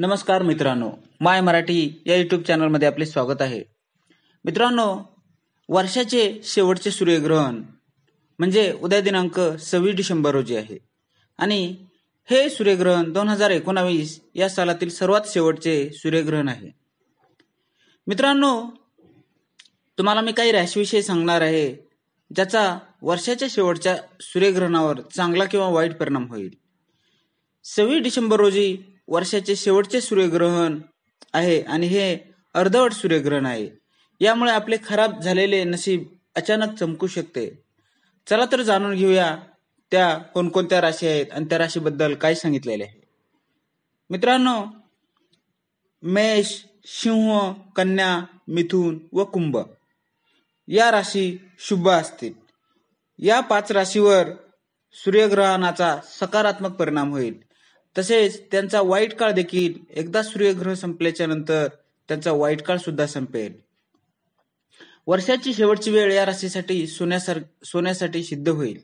नमस्कार मित्रांनो माय मराठी या युट्यूब चॅनलमध्ये आपले स्वागत आहे मित्रांनो वर्षाचे शेवटचे सूर्यग्रहण म्हणजे उद्या दिनांक सव्वीस डिसेंबर रोजी आहे आणि हे सूर्यग्रहण दोन हजार एकोणावीस या सालातील सर्वात शेवटचे सूर्यग्रहण आहे मित्रांनो तुम्हाला मी काही राशीविषयी सांगणार आहे ज्याचा वर्षाच्या शेवटच्या सूर्यग्रहणावर चांगला किंवा वाईट परिणाम होईल सव्वीस डिसेंबर रोजी वर्षाचे शेवटचे सूर्यग्रहण आहे आणि हे अर्धवट सूर्यग्रहण आहे यामुळे आपले खराब झालेले नशीब अचानक चमकू शकते चला तर जाणून घेऊया त्या कोणकोणत्या राशी आहेत आणि त्या राशीबद्दल काय सांगितलेले आहे मित्रांनो मेष सिंह कन्या मिथुन व कुंभ या राशी शुभ असतील या पाच राशीवर सूर्यग्रहणाचा सकारात्मक परिणाम होईल तसेच त्यांचा वाईट काळ देखील एकदा सूर्यग्रह संपल्याच्या नंतर त्यांचा वाईट काळ सुद्धा संपेल वर्षाची शेवटची वेळ या राशीसाठी सोन्यासार सोन्यासाठी सिद्ध होईल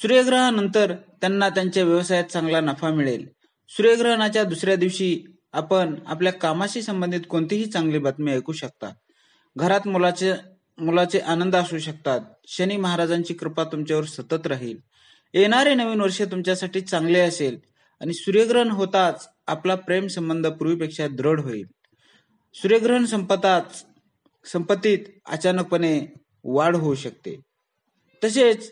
सूर्यग्रहानंतर त्यांना त्यांच्या व्यवसायात चांगला नफा मिळेल सूर्यग्रहणाच्या दुसऱ्या दिवशी आपण आपल्या कामाशी संबंधित कोणतीही चांगली बातमी ऐकू शकता घरात मुलाचे मुलाचे आनंद असू शकतात शनी महाराजांची कृपा तुमच्यावर सतत राहील येणारे नवीन वर्ष तुमच्यासाठी चांगले असेल आणि सूर्यग्रहण होताच आपला प्रेम संबंध पूर्वीपेक्षा दृढ होईल सूर्यग्रहण संपताच संपत्तीत अचानकपणे वाढ होऊ शकते तसेच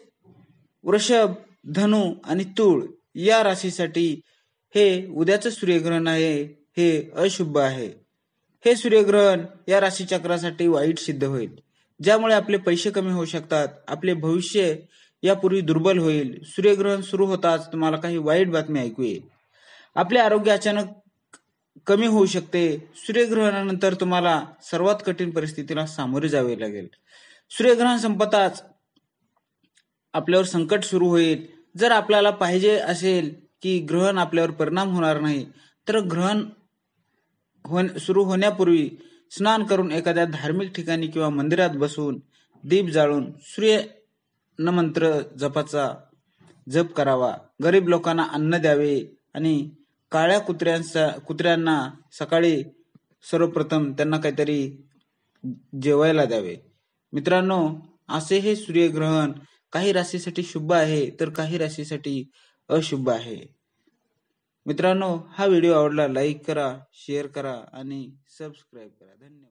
वृषभ धनु आणि तूळ या राशीसाठी हे उद्याचं सूर्यग्रहण आहे हे अशुभ आहे हे सूर्यग्रहण या राशीचक्रासाठी वाईट सिद्ध होईल ज्यामुळे आपले पैसे कमी होऊ शकतात आपले भविष्य यापूर्वी दुर्बल होईल सूर्यग्रहण सुरू होताच तुम्हाला काही वाईट बातमी ऐकू येईल आपले आरोग्य अचानक कमी होऊ शकते सूर्यग्रहणानंतर तुम्हाला सर्वात कठीण परिस्थितीला सामोरे जावे लागेल सूर्यग्रहण संपताच आपल्यावर संकट सुरू होईल जर आपल्याला पाहिजे असेल की ग्रहण आपल्यावर परिणाम होणार नाही तर ग्रहण हो सुरू होण्यापूर्वी स्नान करून एखाद्या धार्मिक ठिकाणी किंवा मंदिरात बसून दीप जाळून सूर्य अन्न मंत्र जपाचा जप करावा गरीब लोकांना अन्न द्यावे आणि काळ्या कुत्र्यांचा कुत्र्यांना सकाळी सर्वप्रथम त्यांना काहीतरी जेवायला द्यावे मित्रांनो असे हे सूर्यग्रहण काही राशीसाठी शुभ आहे तर काही राशीसाठी अशुभ आहे मित्रांनो हा व्हिडिओ आवडला लाईक करा शेअर करा आणि सबस्क्राईब करा धन्यवाद